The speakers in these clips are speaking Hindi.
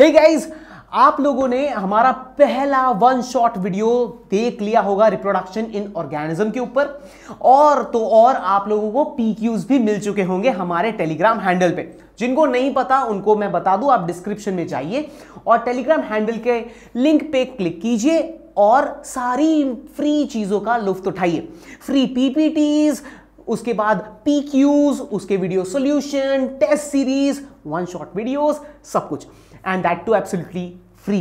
हे गाइस आप लोगों ने हमारा पहला वन शॉट वीडियो देख लिया होगा रिप्रोडक्शन इन ऑर्गेनिज्म के ऊपर और तो और आप लोगों को पीक्यूज भी मिल चुके होंगे हमारे टेलीग्राम हैंडल पे जिनको नहीं पता उनको मैं बता दूं आप डिस्क्रिप्शन में जाइए और टेलीग्राम हैंडल के लिंक पे क्लिक कीजिए और सारी फ्री चीज़ों का लुफ्त उठाइए फ्री पीपीटीज उसके बाद पीक्यूज उसके video solution test series one shot videos सब कुछ and that too absolutely free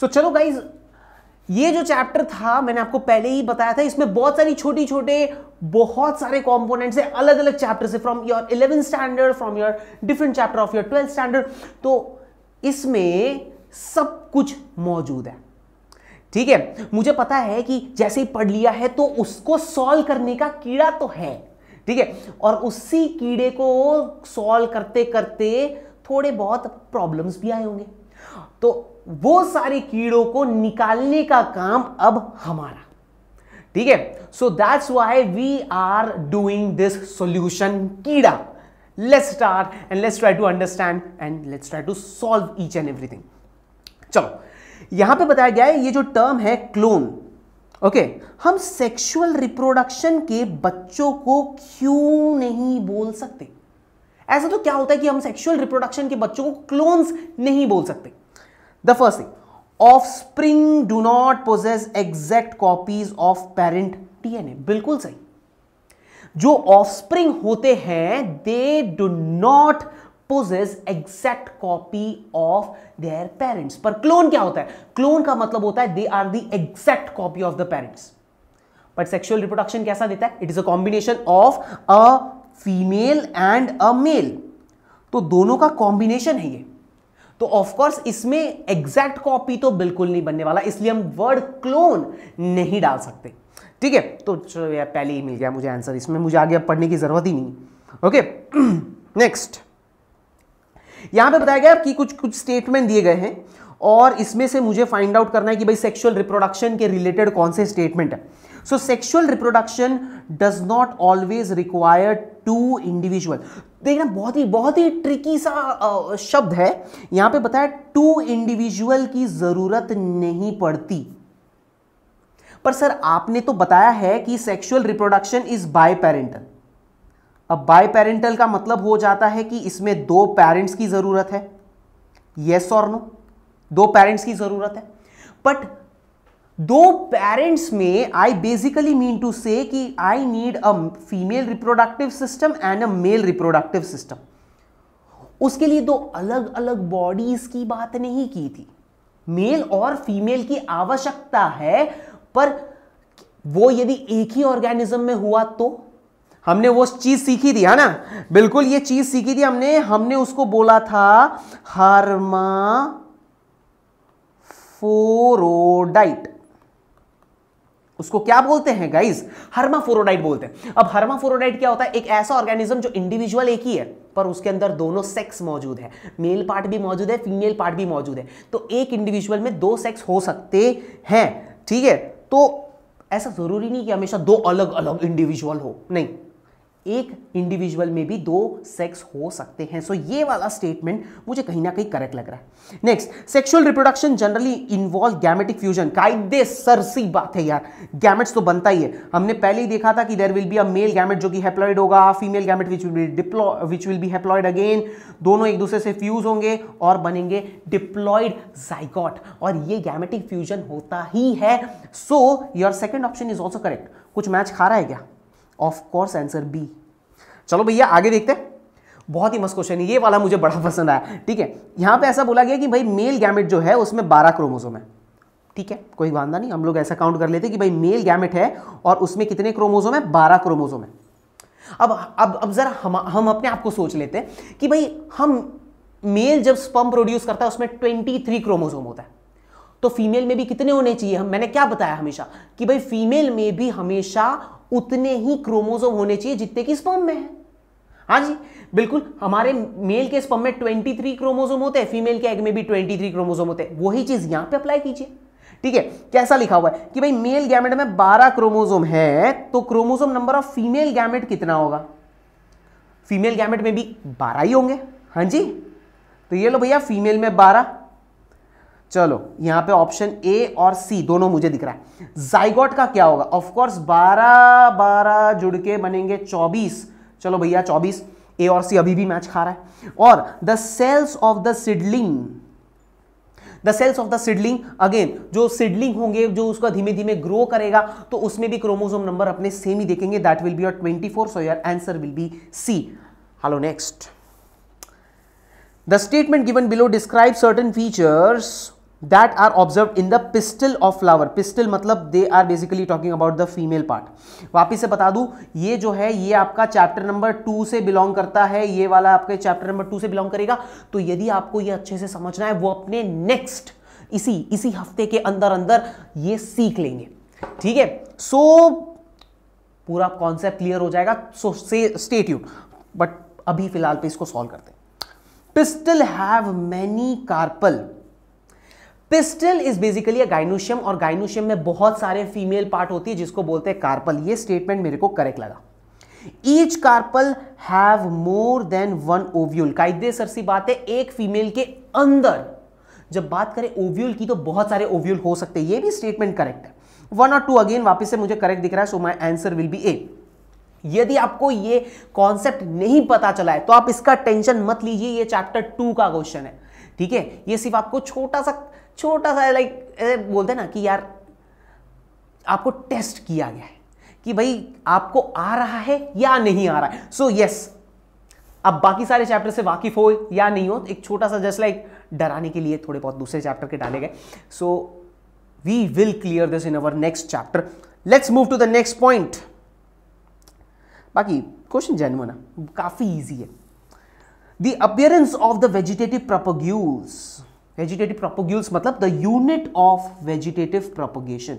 so चलो गाइज ये जो चैप्टर था मैंने आपको पहले ही बताया था इसमें बहुत सारी छोटी छोटे बहुत सारे कॉम्पोनेंट्स है अलग अलग चैप्टर से from your eleven standard from your different chapter of your twelfth standard तो इसमें सब कुछ मौजूद है ठीक है मुझे पता है कि जैसे ही पढ़ लिया है तो उसको सॉल्व करने का कीड़ा तो है ठीक है और उसी कीड़े को सॉल्व करते करते थोड़े बहुत प्रॉब्लम्स भी आए होंगे तो वो सारे कीड़ों को निकालने का काम अब हमारा ठीक है so that's why we are doing this solution कीड़ा let's start and let's try to understand and let's try to solve each and everything चलो यहां पे बताया गया है ये जो टर्म है क्लोन ओके okay, हम सेक्सुअल रिप्रोडक्शन के बच्चों को क्यों नहीं बोल सकते ऐसा तो क्या होता है कि हम सेक्शुअल रिप्रोडक्शन के बच्चों को क्लोन्स नहीं बोल सकते the first thing offspring do not possess exact copies of parent DNA बिल्कुल सही जो ऑफ स्प्रिंग होते हैं they do not possess exact copy of their parents पर क्लोन क्या होता है क्लोन का मतलब होता है they are the exact copy of the parents but sexual reproduction कैसा देता है it is a combination of a female and a male तो दोनों का कॉम्बिनेशन है ये तो ऑफकोर्स इसमें एग्जैक्ट कॉपी तो बिल्कुल नहीं बनने वाला इसलिए हम वर्ड क्लोन नहीं डाल सकते ठीक है तो चलो यार पहले ही मिल गया मुझे आंसर इसमें मुझे आगे अब पढ़ने की ज़रूरत ही नहीं ओके नेक्स्ट यहां पे बताया गया कि कुछ कुछ स्टेटमेंट दिए गए हैं और इसमें से मुझे फाइंड आउट करना है कि भाई सेक्सुअल रिप्रोडक्शन के रिलेटेड कौन से स्टेटमेंट है so sexual reproduction does not always require two individual देखना बहुत ही बहुत ही ट्रिकी सा शब्द है यहां पे बताया टू इंडिविजुअल की जरूरत नहीं पड़ती पर सर आपने तो बताया है कि sexual reproduction is biparental अब बाय पेरेंटल का मतलब हो जाता है कि इसमें दो पेरेंट्स की जरूरत है येस और नो दो पेरेंट्स की ज़रूरत है बट दो पेरेंट्स में I basically mean to say कि I need a female reproductive system and a male reproductive system उसके लिए दो अलग अलग बॉडीज की बात नहीं की थी मेल और फीमेल की आवश्यकता है पर वो यदि एक ही ऑर्गेनिज्म में हुआ तो हमने वो चीज सीखी थी है ना बिल्कुल ये चीज सीखी थी हमने हमने उसको बोला था हार्मा हर्माफोरोडाइट उसको क्या बोलते हैं गाइज हर्माफोरोडाइट बोलते हैं अब हर्माफोरोडाइट क्या होता है एक ऐसा ऑर्गेनिज्म जो इंडिविजुअल एक ही है पर उसके अंदर दोनों सेक्स मौजूद है मेल पार्ट भी मौजूद है फीमेल पार्ट भी मौजूद है तो एक इंडिविजुअल में दो सेक्स हो सकते हैं ठीक है तो ऐसा जरूरी नहीं कि हमेशा दो अलग अलग इंडिविजुअल हो नहीं एक इंडिविजुअल में भी दो सेक्स हो सकते हैं सो so, ये वाला स्टेटमेंट मुझे कहीं ना कहीं करेक्ट लग रहा है next sexual reproduction generally involve gametic fusion कायदे सर सी बात है यार गैमेट्स तो बनता ही है हमने पहले ही देखा था कि there will be a male gamete जो कि हैप्लॉइड होगा female gamete which will be diplo which will be haploid again दोनों एक दूसरे से फ्यूज होंगे और बनेंगे डिप्लॉयड जाइकॉट और ये गैमेटिक फ्यूजन होता ही है so your second option is also correct कुछ मैच खा रहा है क्या ऑफ कोर्स आंसर बी चलो भैया आगे देखते हैं बहुत ही मस्त क्वेश्चन है ये वाला मुझे बड़ा पसंद आया ठीक है यहां पे ऐसा बोला गया कि भाई मेल गैमेट जो है उसमें बारह क्रोमोसोम है ठीक है कोई वादा नहीं हम लोग ऐसा काउंट कर लेते कि भाई मेल गैमेट है और उसमें कितने क्रोमोसोम है बारह क्रोमोसोम है अब अब अब जरा हम हम अपने आप को सोच लेते हैं कि भाई हम मेल जब स्पम प्रोड्यूस करता है उसमें ट्वेंटी थ्री क्रोमोजोम होता है तो फीमेल में भी कितने होने चाहिए हम मैंने क्या बताया हमेशा कि भाई फीमेल में भी हमेशा उतने ही क्रोमोजोम होने चाहिए जितने की स्पर्म में है हाँ जी बिल्कुल हमारे मेल के स्पर्म में 23 क्रोमोजोम होते हैं फीमेल के एग में भी 23 क्रोमोजोम होते हैं वही चीज यहां पे अप्लाई कीजिए ठीक है कैसा लिखा हुआ है कि भाई मेल गैमेट में 12 क्रोमोजोम है तो chromosome number of female gamete कितना होगा फीमेल गैमेट में भी 12 ही होंगे हाँ जी तो ये लो भैया फीमेल में बारह चलो यहां पे ऑप्शन ए और सी दोनों मुझे दिख रहा है जाइगोट का क्या होगा ऑफकोर्स 12 12 जुड़ के बनेंगे 24 चलो भैया 24 ए और सी अभी भी मैच खा रहा है और the cells of the seedling the cells of the seedling again जो सिडलिंग होंगे जो उसका धीमे धीमे ग्रो करेगा तो उसमें भी क्रोमोजोम नंबर अपने सेम ही देखेंगे that will be your 24 so your answer will be C hello next the statement given below describe certain features that are observe in the pistil of flower pistil मतलब they are basically talking about the female part वापिस से बता दू ये जो है ये आपका चैप्टर नंबर टू से बिलोंग करता है ये वाला आपके चैप्टर नंबर टू से बिलोंग करेगा तो यदि आपको ये अच्छे से समझना है वो अपने नेक्स्ट इसी इसी हफ्ते के अंदर अंदर ये सीख लेंगे ठीक है सो पूरा कॉन्सेप्ट क्लियर हो जाएगा सो से स्टेट यू बट अभी फिलहाल पे इसको सॉल्व करते हैं pistil have many carpel pistil is basically gynoecium और गाइनोशियम में बहुत सारे फीमेल पार्ट होती है जिसको बोलते हैं कार्पल ये स्टेटमेंट मेरे को करेक्ट लगा each carpel have more than one ovule कायदे सर सी बात है एक फीमेल के अंदर जब बात करें ओव्यूल की तो बहुत सारे ओव्यूल हो सकते हैं ये भी स्टेटमेंट करेक्ट है वन और टू अगेन वापस से मुझे करेक्ट दिख रहा है so my answer will be A यदि आपको ये कॉन्सेप्ट नहीं पता चला है तो आप इसका टेंशन मत लीजिए ये चैप्टर टू का क्वेश्चन है ठीक है ये सिर्फ आपको छोटा सा छोटा सा लाइक बोलते ना कि यार आपको टेस्ट किया गया है कि भाई आपको आ रहा है या नहीं आ रहा है सो so, यस yes, अब बाकी सारे चैप्टर से वाकिफ हो या नहीं हो एक छोटा सा जस्ट लाइक डराने के लिए थोड़े बहुत दूसरे चैप्टर के डाले गए so we will clear this in our next chapter let's move to the next point बाकी क्वेश्चन जेनवन काफ़ी ईजी है the appearance of the vegetative propagules vegetative propagules मतलब the unit of vegetative propagation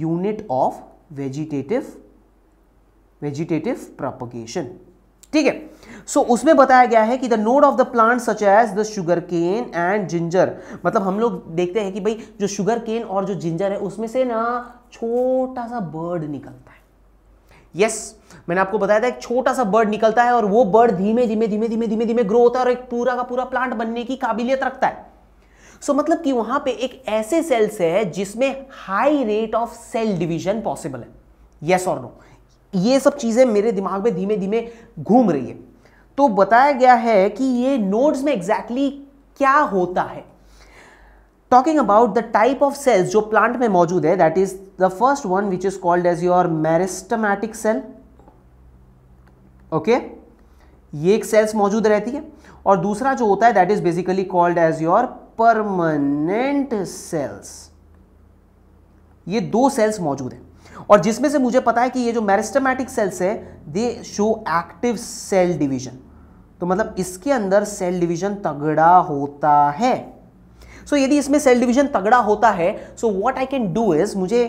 unit of vegetative vegetative propagation ठीक है सो उसमें बताया गया है कि the node of the plant such as the sugar cane and ginger मतलब हम लोग देखते हैं कि भाई जो शुगर केन और जो जिंजर है उसमें से ना छोटा सा बर्ड निकलता है यस yes, मैंने आपको बताया था एक छोटा सा बर्ड निकलता है और वो बर्ड धीमे धीमे धीमे धीमे धीमे धीमे ग्रो होता है और एक पूरा का पूरा प्लांट बनने की काबिलियत रखता है सो so, मतलब कि वहां पे एक ऐसे सेल्स है जिसमें high rate of cell division possible है यस और नो ये सब चीजें मेरे दिमाग में धीमे धीमे घूम रही है तो बताया गया है कि ये नोड्स में एग्जैक्टली exactly क्या होता है talking about the type of cells जो प्लांट में मौजूद है that is the first one which is called as your meristematic cell okay ये एक सेल्स मौजूद रहती है और दूसरा जो होता है that is basically called as your permanent cells ये दो सेल्स मौजूद हैं और जिसमें से मुझे पता है कि ये जो मैरिस्टमैटिक सेल्स है they show active cell division तो मतलब इसके अंदर सेल डिवीजन तगड़ा होता है सो so, यदि इसमें सेल डिवीजन तगड़ा होता है so what I can do is मुझे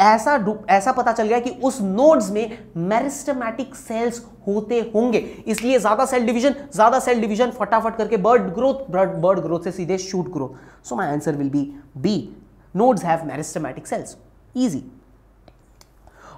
ऐसा ऐसा पता चल गया कि उस नोड्स में मेरिस्टमैटिक सेल्स होते होंगे इसलिए ज्यादा सेल डिवीजन ज्यादा सेल डिवीजन फटाफट करके बर्ड ग्रोथ बर्ड ग्रोथ से सीधे shoot growth so my answer will be B nodes have meristematic cells easy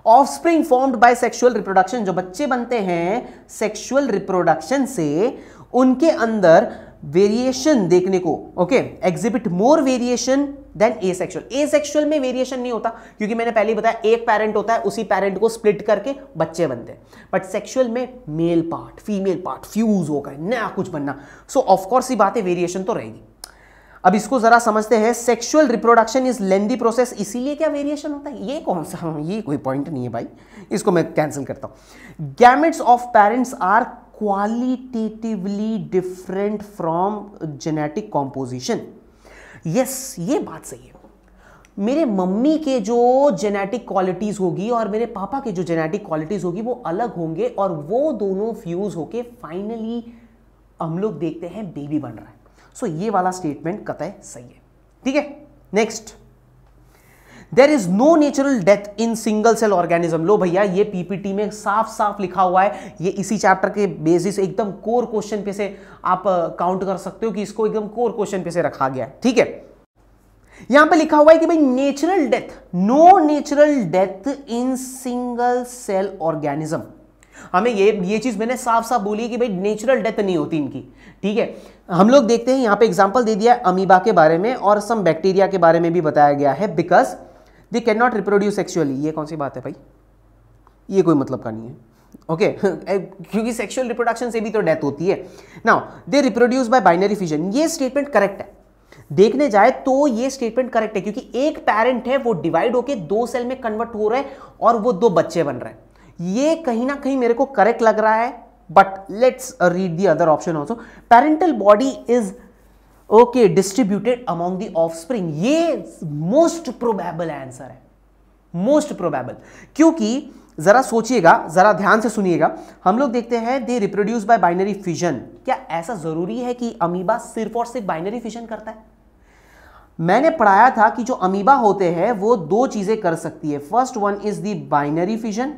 offspring formed by sexual reproduction जो बच्चे बनते हैं सेक्सुअल रिप्रोडक्शन से उनके अंदर वेरिएशन देखने को okay exhibit more variation than asexual asexual में वेरिएशन नहीं होता क्योंकि मैंने पहले ही बताया एक पेरेंट होता है उसी पेरेंट को स्प्लिट करके बच्चे बनते हैं बट सेक्शुअल में male part female part fuse होकर नया कुछ बनना सो ऑफकोर्स ही बात है वेरिएशन तो रहेगी अब इसको जरा समझते हैं sexual reproduction is lengthy process इसीलिए क्या वेरिएशन होता है ये कौन सा ये कोई पॉइंट नहीं है भाई इसको मैं कैंसिल करता हूँ gametes of parents are qualitatively different from genetic composition yes ये बात सही है मेरे मम्मी के जो जेनेटिक क्वालिटीज़ होगी और मेरे पापा के जो जेनेटिक क्वालिटीज़ होगी वो अलग होंगे और वो दोनों फ्यूज़ होके फाइनली हम लोग देखते हैं बेबी बन रहा है सो so, ये वाला स्टेटमेंट कतः सही है ठीक है next there is no natural death in single cell organism लो भैया ये पीपीटी में साफ साफ लिखा हुआ है ये इसी चैप्टर के बेसिस एकदम कोर क्वेश्चन पे से आप काउंट कर सकते हो कि इसको एकदम कोर क्वेश्चन पे से रखा गया है ठीक है यहां पे लिखा हुआ है कि भाई natural death no natural death in single cell organism हमें ये ये चीज मैंने साफ साफ बोली कि भाई नेचुरल डेथ नहीं होती इनकी ठीक है हम लोग देखते हैं यहां पे एग्जाम्पल दे दिया है अमीबा के बारे में और सम बैक्टीरिया के बारे में भी बताया गया है because they can not reproduce sexually ये कौन सी बात है भाई ये कोई मतलब का नहीं है ओके okay, क्योंकि सेक्सुअल रिप्रोडक्शन से भी तो डेथ होती है now they reproduce by binary fission ये स्टेटमेंट करेक्ट है देखने जाए तो ये स्टेटमेंट करेक्ट है क्योंकि एक पेरेंट है वो डिवाइड होकर दो सेल में कन्वर्ट हो रहे हैं और वो दो बच्चे बन रहे हैं ये कहीं ना कहीं मेरे को करेक्ट लग रहा है but let's read the other option also parental body is okay distributed among the offspring ये मोस्ट प्रोबेबल आंसर है मोस्ट प्रोबेबल क्योंकि जरा सोचिएगा जरा ध्यान से सुनिएगा हम लोग देखते हैं they reproduce by binary fission क्या ऐसा जरूरी है कि अमीबा सिर्फ और सिर्फ बाइनरी फिजन करता है मैंने पढ़ाया था कि जो अमीबा होते हैं वो दो चीज़ें कर सकती है first one is the binary fission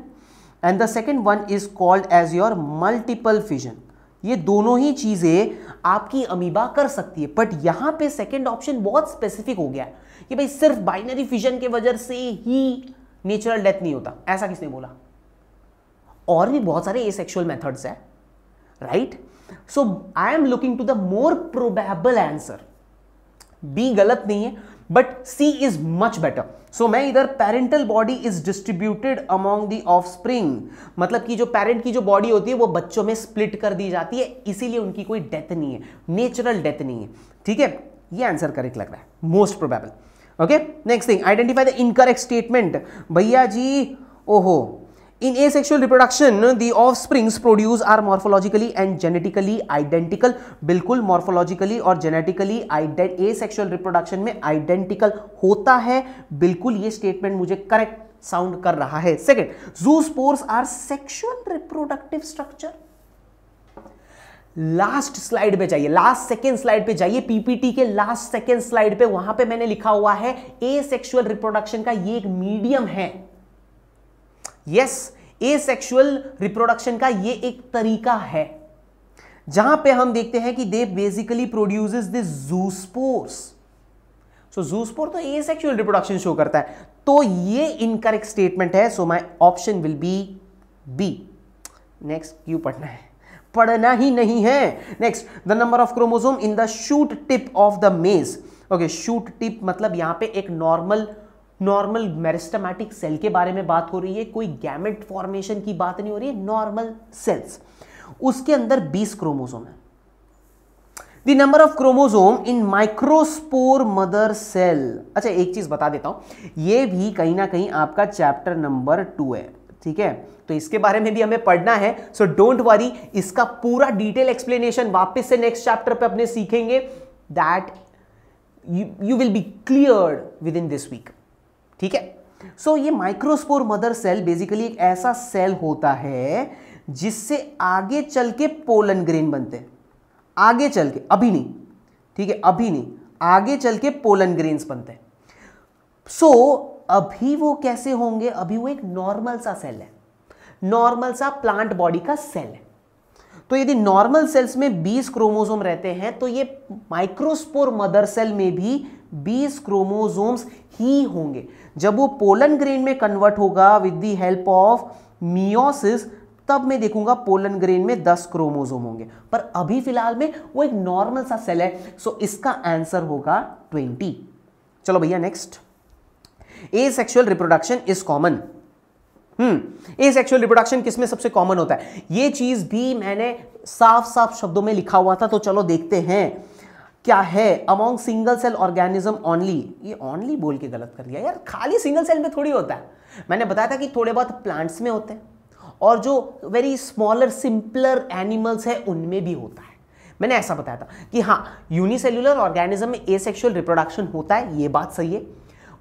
and the second one is called as your multiple fission ये दोनों ही चीज़ें आपकी अमीबा कर सकती है बट यहां पे सेकेंड ऑप्शन बहुत स्पेसिफिक हो गया कि भाई सिर्फ बाइनरी फिजन के वजह से ही नेचुरल डेथ नहीं होता ऐसा किसने बोला और भी बहुत सारे एसेक्सुअल मेथड्स है right so I am looking to the more probable answer B गलत नहीं है but C is much better so मैं इधर parental body is distributed among the offspring मतलब कि जो पेरेंट की जो बॉडी होती है वो बच्चों में स्प्लिट कर दी जाती है इसीलिए उनकी कोई डेथ नहीं है नेचुरल डेथ नहीं है ठीक है ये आंसर करेक्ट लग रहा है most probable okay next thing identify the incorrect statement भैया जी ओहो in asexual reproduction the offspring produce are morphologically and genetically identical बिल्कुल मॉर्फोलॉजिकली और जेनेटिकली ए सेक्शुअल रिप्रोडक्शन में आइडेंटिकल होता है बिल्कुल ये स्टेटमेंट मुझे करेक्ट साउंड कर रहा है second zoospores are sexual reproductive structure last slide पे जाइए लास्ट सेकेंड स्लाइड पे जाइए पीपीटी के लास्ट सेकेंड स्लाइड पे वहां पे मैंने लिखा हुआ है ए सेक्शुअल रिप्रोडक्शन का ये एक मीडियम है यस ए सेक्शुअल रिप्रोडक्शन का ये एक तरीका है जहां पे हम देखते हैं कि they basically produces this zoospores so zoospore तो ए सेक्शुअल रिप्रोडक्शन शो करता है तो ये इनकरेक्ट स्टेटमेंट है so my option will be B next क्यों पढ़ना है पढ़ना ही नहीं है next the number of chromosome in the shoot tip of the maize okay shoot tip मतलब यहां पे एक नॉर्मल नॉर्मल मेरिस्टमैटिक सेल के बारे में बात हो रही है कोई गैमेट फॉर्मेशन की बात नहीं हो रही है नॉर्मल सेल्स उसके अंदर 20 क्रोमोसोम है the number of chromosome in microspore mother cell अच्छा एक चीज बता देता हूं ये भी कहीं ना कहीं आपका चैप्टर नंबर टू है ठीक है तो इसके बारे में भी हमें पढ़ना है सो डोंट वरी इसका पूरा डिटेल एक्सप्लेनेशन वापस से नेक्स्ट चैप्टर पे अपने सीखेंगे that you will be clear with in this week ठीक है सो so, ये माइक्रोस्पोर मदर सेल बेसिकली एक ऐसा सेल होता है जिससे आगे चल के पोलन ग्रेन बनते हैं आगे चल के अभी नहीं ठीक है अभी नहीं आगे चल के पोलन ग्रेन्स बनते हैं सो so, अभी वो कैसे होंगे अभी वो एक नॉर्मल सा सेल है नॉर्मल सा प्लांट बॉडी का सेल है तो यदि नॉर्मल सेल्स में 20 क्रोमोसोम रहते हैं तो ये माइक्रोस्पोर मदर सेल में भी बीस क्रोमोजोम्स ही होंगे जब वो पोलन ग्रेन में कन्वर्ट होगा with the help of meiosis तब मैं देखूंगा पोलन ग्रेन में 10 क्रोमोजोम होंगे पर अभी फिलहाल में वो एक नॉर्मल सा सेल है सो इसका आंसर होगा 20 चलो भैया next asexual reproduction is common hmm asexual reproduction किसमें सबसे कॉमन होता है ये चीज भी मैंने साफ साफ शब्दों में लिखा हुआ था तो चलो देखते हैं क्या है among single cell organism only ये ऑनली बोल के गलत कर दिया यार खाली सिंगल सेल में थोड़ी होता है मैंने बताया था कि थोड़े बहुत प्लांट्स में होते हैं और जो वेरी स्मॉलर सिंपलर एनिमल्स है उनमें भी होता है मैंने ऐसा बताया था कि हाँ यूनिसेल्यूलर ऑर्गेनिज्म में ए रिप्रोडक्शन होता है ये बात सही है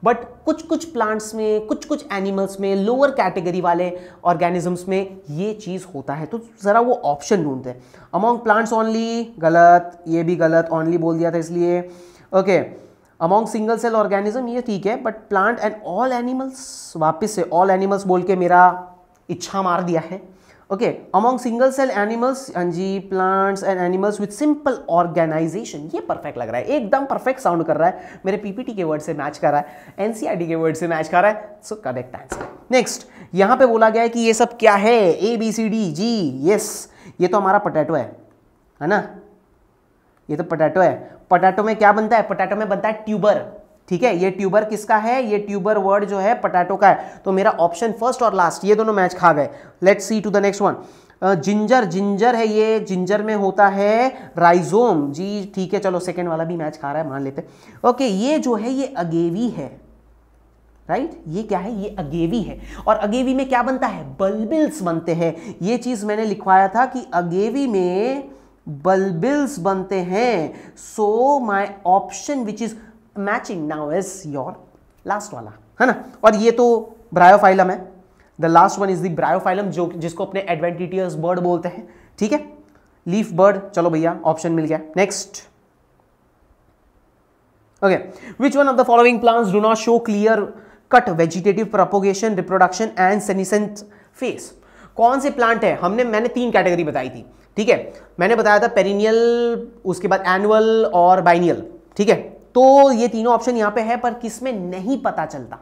बट कुछ कुछ प्लांट्स में कुछ कुछ एनिमल्स में लोअर कैटेगरी वाले ऑर्गेनिजम्स में ये चीज़ होता है तो ज़रा वो ऑप्शन ढूंढते हैं अमॉन्ग प्लांट्स ऑनली गलत ये भी गलत ऑनली बोल दिया था इसलिए okay among single cell organism ये ठीक है but plant and all animals वापस से ऑल एनिमल्स बोल के मेरा इच्छा मार दिया है okay among single cell animals अंजी plants and animals with simple organisation ये परफेक्ट लग रहा है एकदम परफेक्ट साउंड कर रहा है मेरे पीपीटी के वर्ड से मैच कर रहा है एनसीआर e के वर्ड से मैच कर रहा है सो करेक्ट आंसर नेक्स्ट यहां पे बोला गया है कि ये सब क्या है A B C D G yes ये तो हमारा पोटैटो है है ना ये तो पोटैटो है पोटैटो में क्या बनता है पोटैटो में बनता है ट्यूबर ठीक है ये ट्यूबर किसका है ये ट्यूबर वर्ड जो है पटाटो का है तो मेरा ऑप्शन फर्स्ट और लास्ट ये दोनों मैच खा गए let see to the next one ginger ginger है ये जिंजर में होता है राइजोम जी ठीक है चलो सेकेंड वाला भी मैच खा रहा है मान लेते ओके ये जो है ये अगेवी है राइट right? ये क्या है ये अगेवी है और अगेवी में क्या बनता है बल्बिल्स बनते हैं ये चीज़ मैंने लिखवाया था कि अगेवी में बल्बिल्स बनते हैं so my option which is matching now is your last वाला है ना और ये तो ब्रायोफाइलम है the last one is the bryophyllum जो जिसको अपने एडवेंटिटियस बर्ड बोलते हैं ठीक है लीफ बर्ड चलो भैया ऑप्शन मिल गया next okay which one of the following plants do not show clear cut vegetative propagation reproduction and senescent phase कौन से प्लांट है हमने मैंने तीन कैटेगरी बताई थी ठीक है मैंने बताया था पेरिनियल उसके बाद एनुअल और बाइनियल ठीक है तो ये तीनों ऑप्शन यहां पे है पर किसमें नहीं पता चलता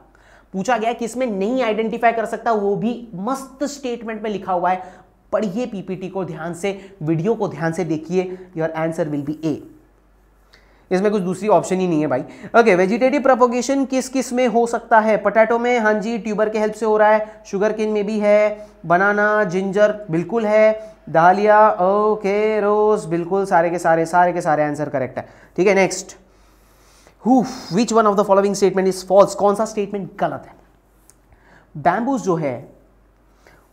पूछा गया किसमें नहीं आइडेंटिफाई कर सकता वो भी मस्त स्टेटमेंट में लिखा हुआ है पढ़िए पीपीटी को ध्यान से वीडियो को ध्यान से देखिए your answer will be A इसमें कुछ दूसरी ऑप्शन ही नहीं है भाई ओके वेजिटेटिव प्रोपोगेशन किस किस में हो सकता है पोटैटो में हाँ जी ट्यूबर के हेल्प से हो रहा है शुगर किन में भी है बनाना जिंजर बिल्कुल है दालिया ओके रोज बिल्कुल सारे के सारे सारे के सारे आंसर करेक्ट है ठीक है next which one of the following statement is false कौन सा स्टेटमेंट गलत है बैम्बूज जो है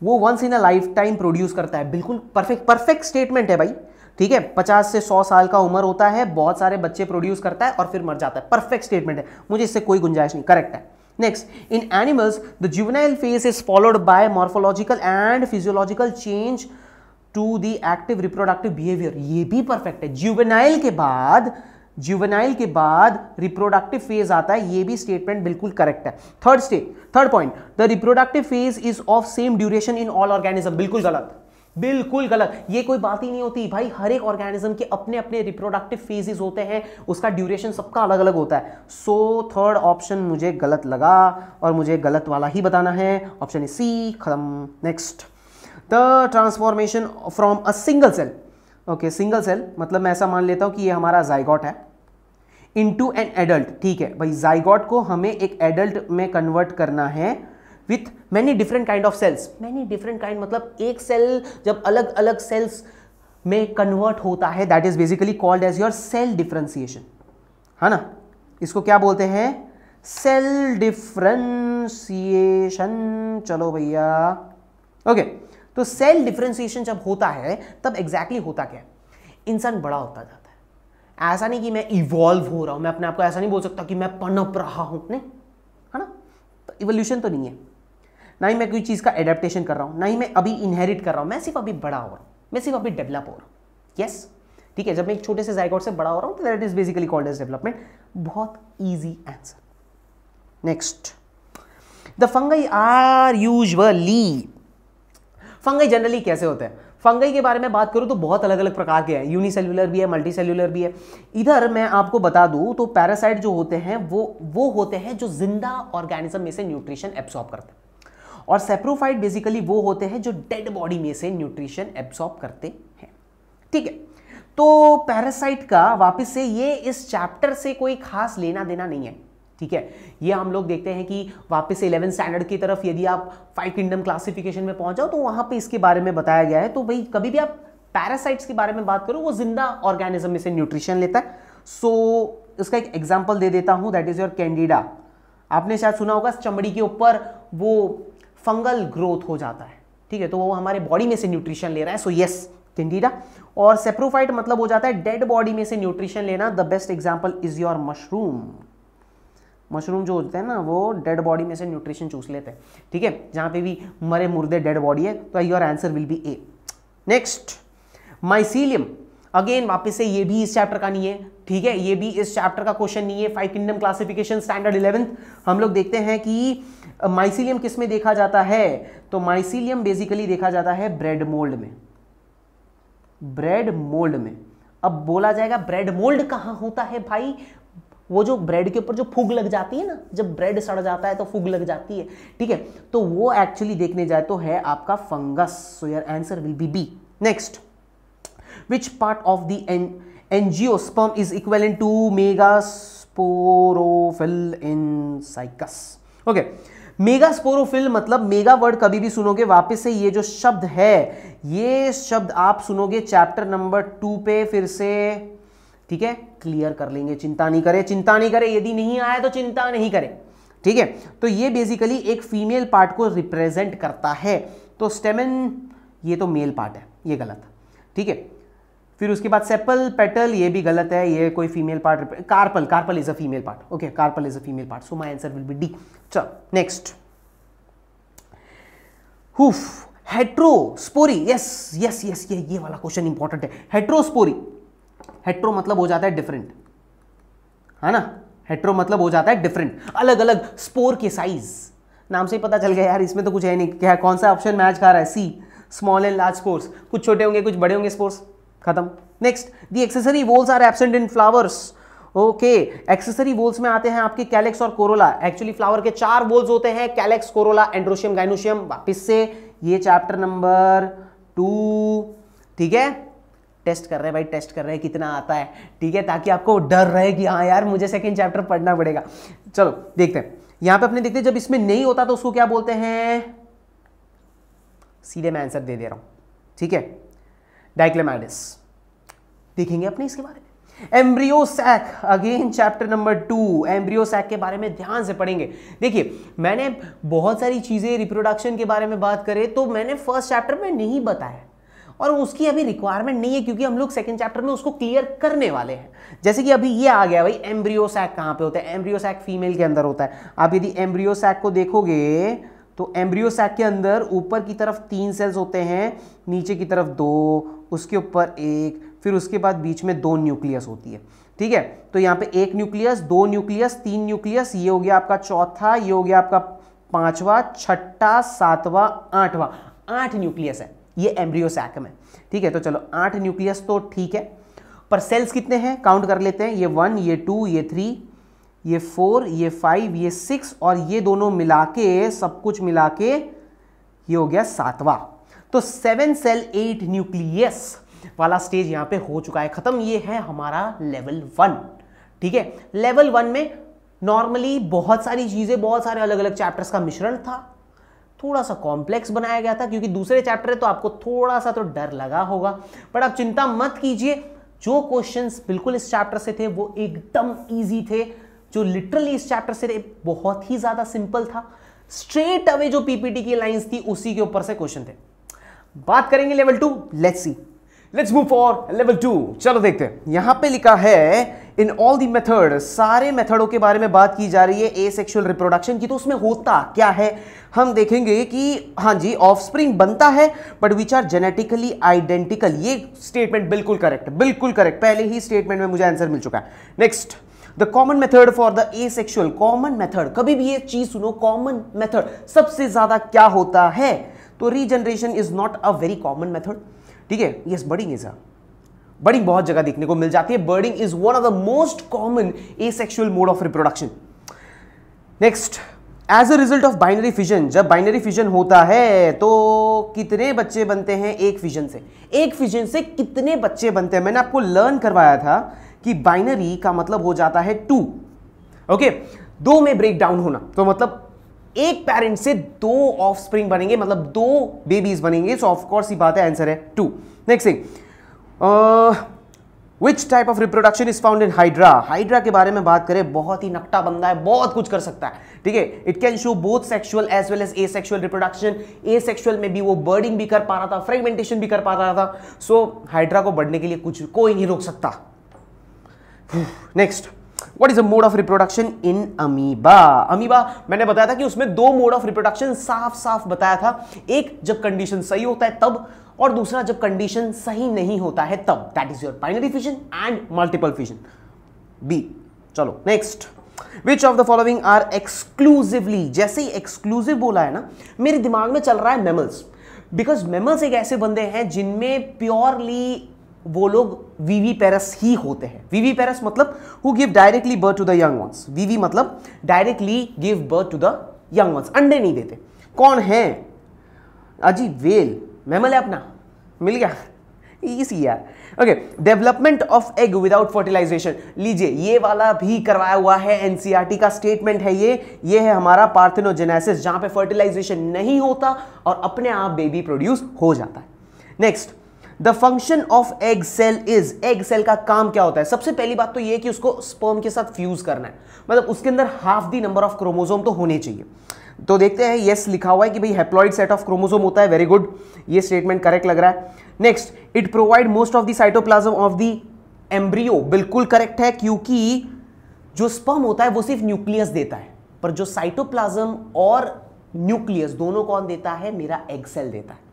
वो once in a lifetime produce करता है बिल्कुल परफेक्ट परफेक्ट स्टेटमेंट है भाई ठीक है पचास से सौ साल का उम्र होता है बहुत सारे बच्चे प्रोड्यूस करता है और फिर मर जाता है परफेक्ट स्टेटमेंट है मुझे इससे कोई गुंजाइश नहीं करेक्ट है next in animals the juvenile phase is followed by morphological and physiological change to the active reproductive behaviour ये भी परफेक्ट है जुवेनाइल के बाद जुवेनाइल के बाद रिप्रोडक्टिव फेज आता है ये भी स्टेटमेंट बिल्कुल करेक्ट है third state third point the reproductive phase is of same duration in all organism बिल्कुल गलत बिल्कुल गलत ये कोई बात ही नहीं होती भाई हर एक ऑर्गेनिज्म के अपने अपने रिप्रोडक्टिव फेजेस होते हैं उसका ड्यूरेशन सबका अलग अलग होता है सो थर्ड ऑप्शन मुझे गलत लगा और मुझे गलत वाला ही बताना है ऑप्शन सी खत्म next the transformation from a single cell okay single cell मतलब मैं ऐसा मान लेता हूं कि ये हमारा जाइगॉट है इनटू एन एडल्ट ठीक है भाई जाइगॉट को हमें एक एडल्ट में कन्वर्ट करना है with many different kind of cells many different kind मतलब एक सेल जब अलग अलग सेल्स में कन्वर्ट होता है that is basically called as your cell differentiation है ना इसको क्या बोलते हैं सेल डिफ्रेंसिएशन चलो भैया ओके okay. तो सेल डिफ्रेंसिएशन जब होता है तब एग्जैक्टली exactly होता क्या है इंसान बड़ा होता जाता है ऐसा नहीं कि मैं इवॉल्व हो रहा हूं मैं अपने आप को ऐसा नहीं बोल सकता कि मैं पनप रहा हूं अपने है ना तो इवोल्यूशन तो नहीं है ना ही मैं कोई चीज़ का एडेप्टेशन कर रहा हूं ना ही मैं अभी इनहेरिट कर रहा हूं मैं सिर्फ अभी बड़ा हो रहा हूं मैं सिर्फ अभी डेवलप हो रहा हूं यस yes? ठीक है जब मैं एक छोटे से जायकॉट से बड़ा हो रहा हूँ तो that is basically called as development बहुत easy answer next the fungi are usually fungi generally कैसे होते हैं फंगई के बारे में बात करूँ तो बहुत अलग अलग प्रकार के हैं यूनिसेल्युलर भी है मल्टी सेल्युलर भी है इधर मैं आपको बता दूँ तो पैरासाइट जो होते हैं वो वो होते हैं जो जिंदा ऑर्गेनिज्म में से न्यूट्रिशन एब्सॉर्ब करते हैं और सेप्रोफाइट बेसिकली वो होते हैं जो डेड बॉडी में से न्यूट्रिशन एब्सॉर्ब करते हैं ठीक है तो पैरासाइट का वापस से ये इस चैप्टर से कोई खास लेना देना नहीं है ठीक है ये हम लोग देखते हैं कि वापस इलेवन स्टैंडर्ड की तरफ यदि आप फाइव किंगडम क्लासिफिकेशन में पहुंच जाओ तो वहां पे इसके बारे में बताया गया है तो भाई कभी भी आप पैरासाइट्स के बारे में बात करो वो जिंदा ऑर्गेनिज्म में से न्यूट्रिशन लेता है सो so, इसका एक एग्जाम्पल दे देता हूँ दैट इज़ योर कैंडिडा आपने शायद सुना होगा चमड़ी के ऊपर वो फंगल ग्रोथ हो जाता है ठीक है तो वो हमारे बॉडी में से न्यूट्रिशन ले रहा है सो यस कैंडिडा और सेप्रोफाइट मतलब हो जाता है डेड बॉडी में से न्यूट्रिशन लेना the best example is your mushroom mushroom जो होते हैं ना वो डेड बॉडी में से न्यूट्रिशन चूस लेते हैं ठीक है जहाँ पे भी मरे मुर्दे डेड बॉडी है तो your answer will be A next mycelium again वापस से ये भी इस चैप्टर का नहीं है ठीक है ये भी इस चैप्टर का क्वेश्चन नहीं है five kingdom classification standard eleventh हम लोग देखते हैं कि माइसीलियम किस में देखा जाता है तो माइसीलियम बेसिकली देखा जाता है ब्रेड मोल्ड में ब्रेड मोल्ड में अब बोला जाएगा ब्रेड मोल्ड कहाँ होता है भाई वो जो ब्रेड के ऊपर जो फूग लग जाती है ना जब ब्रेड सड़ जाता है तो फूग लग जाती है ठीक है तो वो एक्चुअली देखने जाए तो है आपका fungus so your answer will be B next which part of the an angiosperm is equivalent to megasporophyll in cycas okay megasporophyll मतलब मेगा वर्ड कभी भी सुनोगे वापस से ये जो शब्द है ये शब्द आप सुनोगे चैप्टर नंबर टू पे फिर से ठीक है क्लियर कर लेंगे चिंता नहीं करें चिंता नहीं करें यदि नहीं आया तो चिंता नहीं करें ठीक है तो ये बेसिकली एक फीमेल पार्ट को रिप्रेजेंट करता है तो स्टेमन ये तो मेल पार्ट है ये गलत ठीक है फिर उसके बाद सेपल पेटल ये भी गलत है ये कोई female part carpel carpel is a female part okay carpel is a female part so my answer will be D चलो नेक्स्ट हुफ हेट्रोस्पोरी यस यस यस ये ये वाला क्वेश्चन इंपॉर्टेंट है हेट्रोस्पोरी हेट्रो मतलब हो जाता है डिफरेंट है ना हेट्रो मतलब हो जाता है डिफरेंट अलग अलग स्पोर के साइज नाम से ही पता चल गया यार इसमें तो कुछ है नहीं क्या कौन सा ऑप्शन मैच कर रहा है C small and large spores कुछ छोटे होंगे कुछ बड़े होंगे स्पोर्स खत्म next the accessory whorls are absent in flowers okay accessory whorls में आते हैं आपके कैलेक्स और कोरोला एक्चुअली फ्लावर के चार वोल्स होते हैं कैलेक्स कोरोला एंड्रोशियम गाइनोशियम वापिस से ये चैप्टर नंबर टू ठीक है टेस्ट कर रहे हैं भाई टेस्ट कर रहे हैं कितना आता है ठीक है ताकि आपको डर रहे कि हाँ यार मुझे सेकेंड चैप्टर पढ़ना पड़ेगा चलो देखते हैं यहाँ पे अपने देखते हैं जब इसमें नहीं होता तो उसको क्या बोलते हैं सीधे मैं आंसर दे दे रहा हूँ ठीक है डाइक्लेमाइडिस देखेंगे अपने इसके बारे में embryo sac again chapter number two embryo sac के बारे में ध्यान से पढ़ेंगे देखिए मैंने बहुत सारी चीज़ें रिप्रोडक्शन के बारे में बात करें तो मैंने फर्स्ट चैप्टर में नहीं बताया और उसकी अभी रिक्वायरमेंट नहीं है क्योंकि हम लोग सेकंड चैप्टर में उसको क्लियर करने वाले हैं जैसे कि अभी ये आ गया भाई एम्ब्रियो सैक कहाँ पे होता है एम्ब्रियो सैक फीमेल के अंदर होता है आप यदि एम्ब्रियो सैक को देखोगे तो एम्ब्रियो सैक के अंदर ऊपर की तरफ तीन सेल्स होते हैं नीचे की तरफ दो उसके ऊपर एक फिर उसके बाद बीच में दो न्यूक्लियस होती है ठीक है तो यहाँ पे एक न्यूक्लियस दो न्यूक्लियस तीन न्यूक्लियस ये हो गया आपका चौथा ये हो गया आपका पांचवा छठा सातवा आठवा आठ न्यूक्लियस है ये एम्ब्रियो सैकम है ठीक है तो चलो आठ न्यूक्लियस तो ठीक है पर सेल्स कितने हैं काउंट कर लेते हैं ये वन ये टू ये थ्री ये फोर ये फाइव ये सिक्स और ये दोनों मिला के सब कुछ मिला के ये हो गया सातवा तो सेवन सेल एट न्यूक्लियस वाला स्टेज यहां पे हो चुका है ख़त्म ये है हमारा लेवल वन ठीक है लेवल वन में नॉर्मली बहुत सारी चीज़ें बहुत सारे अलग अलग चैप्टर्स का मिश्रण था थोड़ा सा कॉम्प्लेक्स बनाया गया था क्योंकि दूसरे चैप्टर है तो आपको थोड़ा सा तो डर लगा होगा बट आप चिंता मत कीजिए जो क्वेश्चंस बिल्कुल इस चैप्टर से थे वो एकदम ईजी थे जो लिटरली इस चैप्टर से बहुत ही ज़्यादा सिंपल था स्ट्रेट अवे जो पीपीटी की लाइंस थी उसी के ऊपर से क्वेश्चन थे बात करेंगे level two let's see let's move for level two चलो देखते हैं यहां पे लिखा है इन ऑल दी मेथड सारे मेथडों के बारे में बात की जा रही है ए सेक्शुअल रिप्रोडक्शन की तो उसमें होता क्या है हम देखेंगे कि हाँ जी ऑफस्प्रिंग बनता है but which are genetically identical ये स्टेटमेंट बिल्कुल करेक्ट बिल्कुल करेक्ट पहले ही स्टेटमेंट में मुझे आंसर मिल चुका है next the common method for the asexual common method कभी भी ये चीज सुनो कॉमन मेथड सबसे ज्यादा क्या होता है तो regeneration is not a very common method ठीक है यस बड़ी निजा बर्डिंग बहुत जगह देखने को मिल जाती है budding is one of the most common sexual mode of reproduction next as a result of binary fission जब बाइनरी फिजन होता है तो कितने बच्चे बनते हैं एक फिजन से एक फिजन से कितने बच्चे बनते हैं मैंने आपको लर्न करवाया था कि बाइनरी का मतलब हो जाता है टू ओके okay? दो में ब्रेक डाउन होना तो मतलब एक पेरेंट से दो ऑफ स्प्रिंग बनेंगे मतलब दो बेबीज बनेंगे सो ऑफकोर्स ही बात है आंसर है two next thing which type of reproduction is found in hydra hydra के बारे में बात करें बहुत ही नकटा बंदा है बहुत कुछ कर सकता है ठीक है it can show both sexual as well as asexual reproduction asexual में भी वो बर्डिंग भी कर पा रहा था फ्रेगमेंटेशन भी कर पा रहा था सो so, हाइड्रा को बढ़ने के लिए कुछ कोई नहीं रोक सकता next what is a mode of reproduction in amoeba amoeba मैंने बताया था कि उसमें दो मोड ऑफ रिप्रोडक्शन साफ साफ बताया था एक जब कंडीशन सही होता है तब और दूसरा जब कंडीशन सही नहीं होता है तब that is your binary fission and multiple fission B चलो next which of the following are exclusively? जैसे ही एक्सक्लूसिव बोला है ना मेरे दिमाग में चल रहा है मेमल्स बिकॉज मेमल्स एक ऐसे बंदे हैं जिनमें प्योरली वो लोग वीवी पेरस ही होते हैं वीवी पेरस मतलब who give directly birth to the young ones वीवी मतलब directly give birth to the young ones अंडे नहीं देते कौन है अजी वेल मैमल है अपना मिल गया इसी यार okay development of egg without fertilization लीजिए ये वाला भी करवाया हुआ है एनसीईआरटी e का स्टेटमेंट है ये ये है हमारा पार्थिनोजेनेसिस जहां पे फर्टिलाइजेशन नहीं होता और अपने आप बेबी प्रोड्यूस हो जाता है next the function of egg cell is egg cell का काम क्या होता है सबसे पहली बात तो यह कि उसको स्पर्म के साथ फ्यूज करना है मतलब उसके अंदर half the number of chromosome तो होने चाहिए तो देखते हैं येस लिखा हुआ है कि भाई हेप्लॉइड सेट ऑफ क्रोमोजोम होता है वेरी गुड ये स्टेटमेंट करेक्ट लग रहा है next it provide most of the cytoplasm of the embryo बिल्कुल करेक्ट है क्योंकि जो स्पर्म होता है वो सिर्फ न्यूक्लियस देता है पर जो साइटोप्लाज्म और न्यूक्लियस दोनों कौन देता है मेरा एग सेल देता है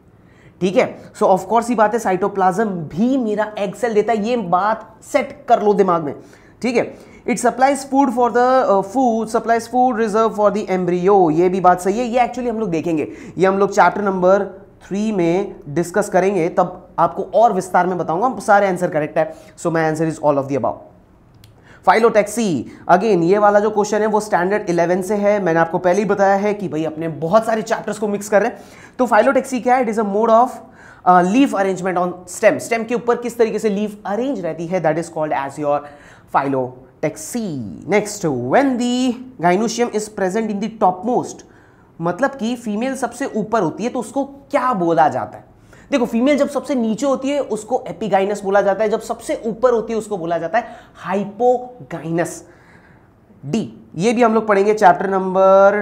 ठीक है सो ऑफकोर्स ही बात है साइटोप्लाज्म भी मेरा एग सेल देता है ये बात सेट कर लो दिमाग में ठीक है it supplies food for the food supplies food reserve for the embryo ये भी बात सही है ये एक्चुअली हम लोग देखेंगे ये हम लोग चैप्टर नंबर थ्री में डिस्कस करेंगे तब आपको और विस्तार में बताऊंगा सारे आंसर करेक्ट है so my answer is all of the about phyllotaxy again ये वाला जो क्वेश्चन है वो स्टैंडर्ड इलेवन से है मैंने आपको पहले ही बताया है कि भाई अपने बहुत सारे चैप्टर्स को मिक्स कर रहे हैं तो फाइलोटैक्सी क्या है it is a mode of leaf arrangement on stem stem के ऊपर किस तरीके से लीफ अरेंज रहती है that is called as your phyllotaxy next when the gynoecium is present in the top most मतलब कि फीमेल सबसे ऊपर होती है तो उसको क्या बोला जाता है देखो फीमेल जब सबसे नीचे होती है उसको एपिगाइनस बोला जाता है जब सबसे ऊपर होती है उसको बोला जाता है हाइपोगाइनस डी ये भी हम लोग पढ़ेंगे चैप्टर नंबर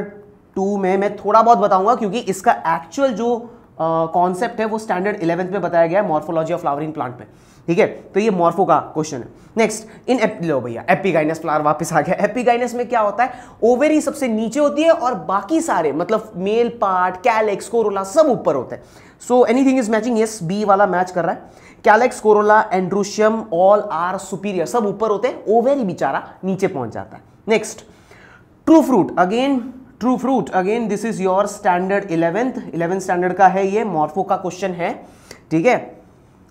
टू में मैं थोड़ा बहुत बताऊंगा क्योंकि इसका एक्चुअल जो कॉन्सेप्ट uh, है वो स्टैंडर्ड इलेवेंथ में बताया गया है मॉर्फोलॉजी ऑफ फ्लावरिंग प्लांट में ठीक है तो ये मॉर्फो का क्वेश्चन है नेक्स्ट इन एप लो भैया एपिगाइनस फ्लावर वापस आ गया एपिगाइनस में क्या होता है ओवरी सबसे नीचे होती है और बाकी सारे मतलब मेल पार्ट कैलेक्स कोरोला सब ऊपर होते हैं so anything is matching yes B वाला मैच कर रहा है calyx corolla androecium all are superior सब ऊपर होते हैं ओवेरी बेचारा नीचे पहुंच जाता है next true fruit again true fruit again this is your standard eleventh eleventh standard का है ये मॉर्फो का क्वेश्चन है ठीक है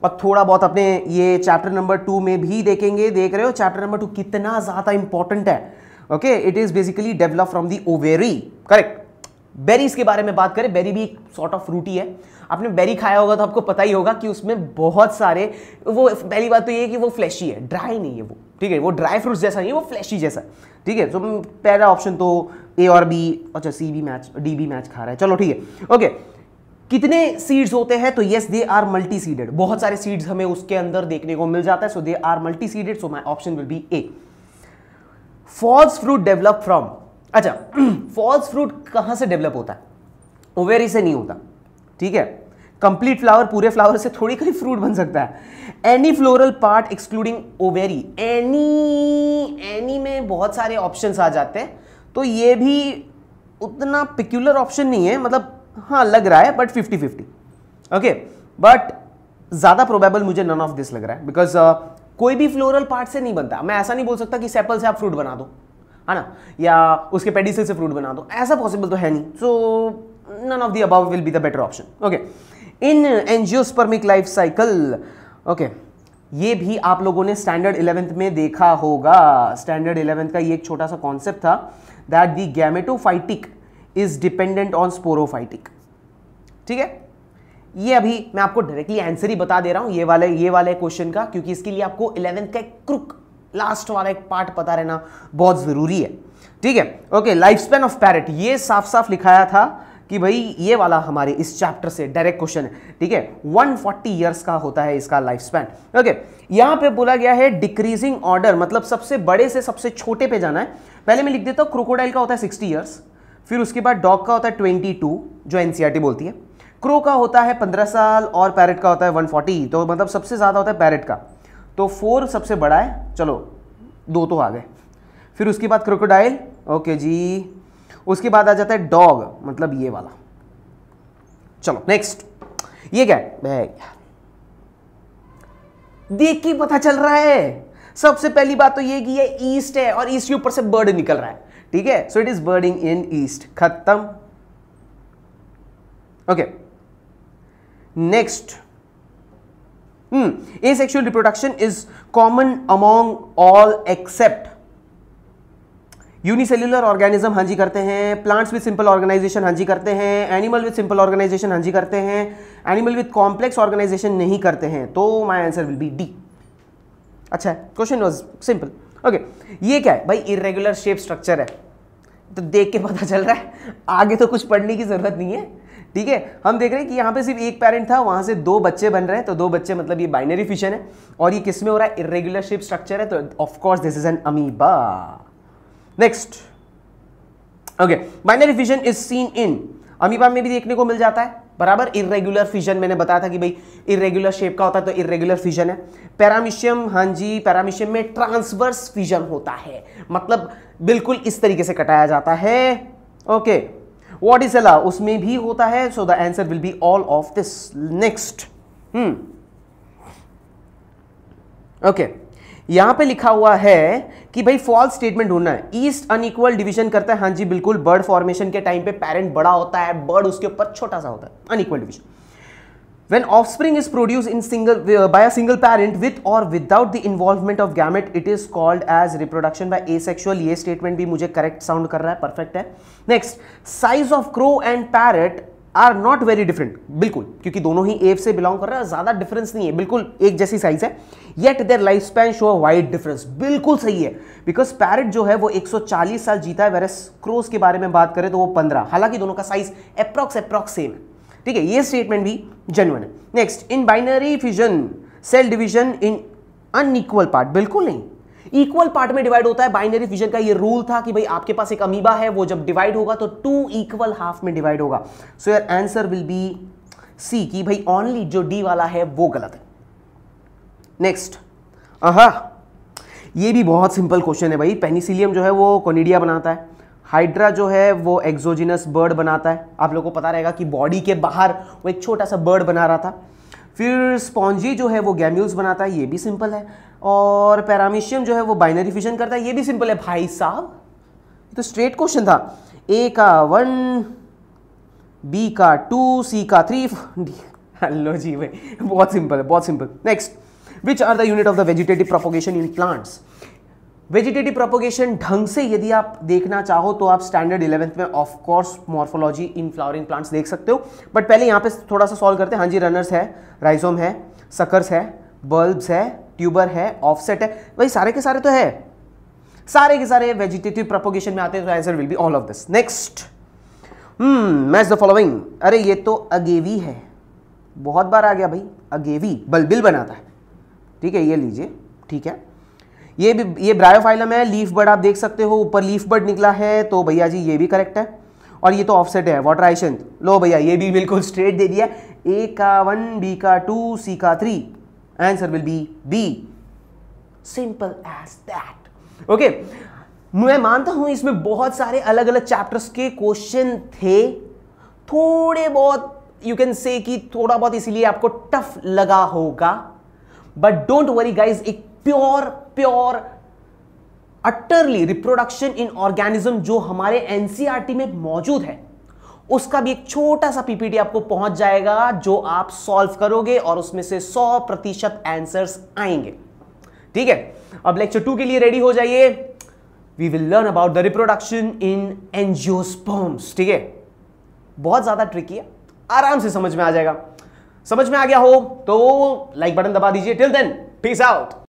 और थोड़ा बहुत अपने ये चैप्टर नंबर टू में भी देखेंगे देख रहे हो चैप्टर नंबर टू कितना ज़्यादा इंपॉर्टेंट है okay it is basically develop from the ovary correct berries के बारे में बात करें बेरी भी एक सॉर्ट ऑफ फ्रूटी है आपने बेरी खाया होगा तो आपको पता ही होगा कि उसमें बहुत सारे वो पहली बात तो ये है कि वो फ्लैशी है ड्राई नहीं है वो ठीक है वो ड्राई फ्रूट्स जैसा नहीं है वो फ्लैशी जैसा ठीक है तो पहला ऑप्शन तो ए और बी अच्छा सी भी मैच डी भी मैच खा रहा है चलो ठीक है ओके कितने सीड्स होते हैं तो yes they are multi seeded बहुत सारे सीड्स हमें उसके अंदर देखने को मिल जाता है so they are multi seeded so my option will be a false fruit develop from अच्छा फॉल्स फ्रूट कहाँ से डेवलप होता है ओवेरी से नहीं होता ठीक है कंप्लीट फ्लावर पूरे फ्लावर से थोड़ी कहीं फ्रूट बन सकता है any floral part excluding ovary any any में बहुत सारे ऑप्शन आ जाते हैं तो ये भी उतना पिक्यूलर ऑप्शन नहीं है मतलब हाँ लग रहा है but fifty fifty okay but ज़्यादा प्रोबेबल मुझे नन ऑफ दिस लग रहा है बिकॉज uh, कोई भी फ्लोरल पार्ट से नहीं बनता मैं ऐसा नहीं बोल सकता कि सेपल से आप फ्रूट बना दो है ना या उसके पेडिसल से फ्रूट बना दो ऐसा पॉसिबल तो है नहीं so none of the above will be the better option okay in angiospermic life cycle okay ये भी आप लोगों ने स्टैंडर्ड इलेवेंथ में देखा होगा स्टैंडर्ड इलेवेंथ का ये एक छोटा सा कॉन्सेप्ट था that the gametophytic is dependent on sporophytic ठीक है ये अभी मैं आपको डायरेक्टली आंसर ही बता दे रहा हूं ये वाले ये वाले क्वेश्चन का क्योंकि इसके लिए आपको इलेवेंथ का एक क्रुक लास्ट वाला एक पार्ट पता रहना बहुत ज़रूरी है ठीक है okay life span of parrot ये साफ साफ लिखाया था कि भाई ये वाला हमारे इस चैप्टर से डायरेक्ट क्वेश्चन है ठीक है 140 फोर्टी ईयर्स का होता है इसका लाइफ स्पैन ओके यहां पे बोला गया है डिक्रीजिंग ऑर्डर मतलब सबसे बड़े से सबसे छोटे पे जाना है पहले मैं लिख देता हूं क्रोकोडाइल का होता है 60 ईयर्स फिर उसके बाद डॉग का होता है 22 जो एनसीआरटी e बोलती है क्रो का होता है पंद्रह साल और पैरट का होता है वन तो मतलब सबसे ज़्यादा होता है पैरट का तो फोर सबसे बड़ा है चलो दो तो आ गए फिर उसके बाद क्रोकोडाइल ओके जी उसके बाद आ जाता है डॉग मतलब ये वाला चलो नेक्स्ट ये क्या है देख के पता चल रहा है सबसे पहली बात तो ये कि ये ईस्ट है और ईस्ट के ऊपर से बर्ड निकल रहा है ठीक है so it is budding in yeast खत्म okay next asexual reproduction is common among all except unicellular organism हाँ जी करते हैं प्लांट्स विद सिंपल ऑर्गेनाइजेशन हाँ जी करते हैं एनिमल विद सिंपल ऑर्गेनाइजेशन हाँ जी करते हैं एनिमल विद कॉम्प्लेक्स ऑर्गेनाइजेशन नहीं करते हैं तो my answer will be D अच्छा क्वेश्चन वाज सिंपल ओके ये क्या है भाई इरेगुलर शेप स्ट्रक्चर है तो देख के पता चल रहा है आगे तो कुछ पढ़ने की जरूरत नहीं है ठीक है हम देख रहे हैं कि यहाँ पे सिर्फ एक पेरेंट था वहाँ से दो बच्चे बन रहे हैं तो दो बच्चे मतलब ये बाइनरी फिशन है और ये किस में हो रहा है इरेगुलर शिप स्ट्रक्चर है तो of course this is an amoeba next okay binary fission is seen in amoeba में भी देखने को मिल जाता है बराबर इरेगुलर फिजन मैंने बताया था कि भाई इरेगुलर शेप का होता है तो इरेगुलर फिजन है पैरामिशियम हाँ जी पैरामिशियम में ट्रांसवर्स फिजन होता है मतलब बिल्कुल इस तरीके से कटाया जाता है ओके okay. वॉट इज अला उसमें भी होता है so the answer will be all of this next hmm okay यहां पे लिखा हुआ है कि भाई फॉल्स स्टेटमेंट होना है ईस्ट अनइक्वल डिवीजन करता है हाँ जी बिल्कुल बर्ड फॉर्मेशन के टाइम पे पेरेंट बड़ा होता है बर्ड उसके ऊपर छोटा सा होता है unequal division When offspring is produced in single uh, by a single parent with or without the involvement of gamete, it is called as reproduction by asexual. ये statement भी मुझे correct sound कर रहा है perfect है Next, size of crow and parrot are not very different बिल्कुल क्योंकि दोनों ही एफ से बिलोंग कर रहे हैं ज्यादा डिफरेंस नहीं है बिल्कुल एक जैसी साइज है yet their life span show wide difference बिल्कुल सही है बिकॉज पैरट जो है वो 140 साल जीता है वेरस क्रोस के बारे में बात करें तो वो 15 हालांकि दोनों का साइज अप्रॉक्स अप्रॉक्स सेम है ठीक है ये स्टेटमेंट भी जनवन है next in binary fission cell division in unequal part बिल्कुल नहीं इक्वल पार्ट में डिवाइड होता है बाइनरी फिजन का ये रूल था कि भाई आपके पास एक अमीबा है वो जब डिवाइड होगा तो टू इक्वल हाफ में डिवाइड होगा so your answer will be C कि भाई ओनली जो डी वाला है वो गलत है नेक्स्ट आहा ये भी बहुत सिंपल क्वेश्चन है भाई पेनिसिलियम जो है वो कोनिडिया बनाता है हाइड्रा जो है वो एक्जोजिनस बर्ड बनाता है आप लोगों को पता रहेगा कि बॉडी के बाहर वो एक छोटा सा बर्ड बना रहा था फिर स्पॉन्जी जो है वो गैम्यूल्स बनाता है ये भी सिंपल है और पैरामिशियम जो है वो बाइनरी फिशन करता है ये भी सिंपल है भाई साहब तो स्ट्रेट क्वेश्चन था ए का वन बी का टू सी का थ्री हेलो जी भाई बहुत सिंपल है बहुत simple next which are the unit of the vegetative propagation in plants vegetative propagation ढंग से यदि आप देखना चाहो तो आप स्टैंडर्ड इलेवेंथ में of course morphology in flowering plants देख सकते हो बट पहले यहाँ पे थोड़ा सा सॉल्व करते हैं हाँ जी रनर्स है राइजोम है सकर्स है बल्ब्स है ट्यूबर है ऑफसेट है भाई सारे के सारे तो है सारे के सारे वेजिटेटिव प्रोपोगेशन में आते हैं तो answer will be all of this next match the following अरे ये तो अगेवी है बहुत बार आ गया भाई अगेवी बलबिल बनाता है ठीक है ये लीजिए ठीक है ये भी ये ब्रायोफाइलम है लीफ बर्ड आप देख सकते हो ऊपर लीफ बर्ड निकला है तो भैया जी ये भी करेक्ट है और ये तो ऑफसेट है वाटर आइशन लो भैया ये भी बिल्कुल स्ट्रेट दे दिया ए का वन बी का टू सी का three answer will be B simple as that okay मैं मानता हूं इसमें बहुत सारे अलग अलग चैप्टर्स के क्वेश्चन थे थोड़े बहुत यू कैन से कि थोड़ा बहुत इसीलिए आपको टफ लगा होगा बट डोंट वरी गाइज एक pure pure utterly reproduction in organism जो हमारे एनसीईआरटी e में मौजूद है उसका भी एक छोटा सा पीपीटी आपको पहुंच जाएगा जो आप सॉल्व करोगे और उसमें से 100 प्रतिशत एंसर आएंगे ठीक है अब लेक्चर टू के लिए रेडी हो जाइए we will learn about the reproduction in angiosperms ठीक है बहुत ज्यादा ट्रिकी है आराम से समझ में आ जाएगा समझ में आ गया हो तो लाइक बटन दबा दीजिए टिल देन पीस आउट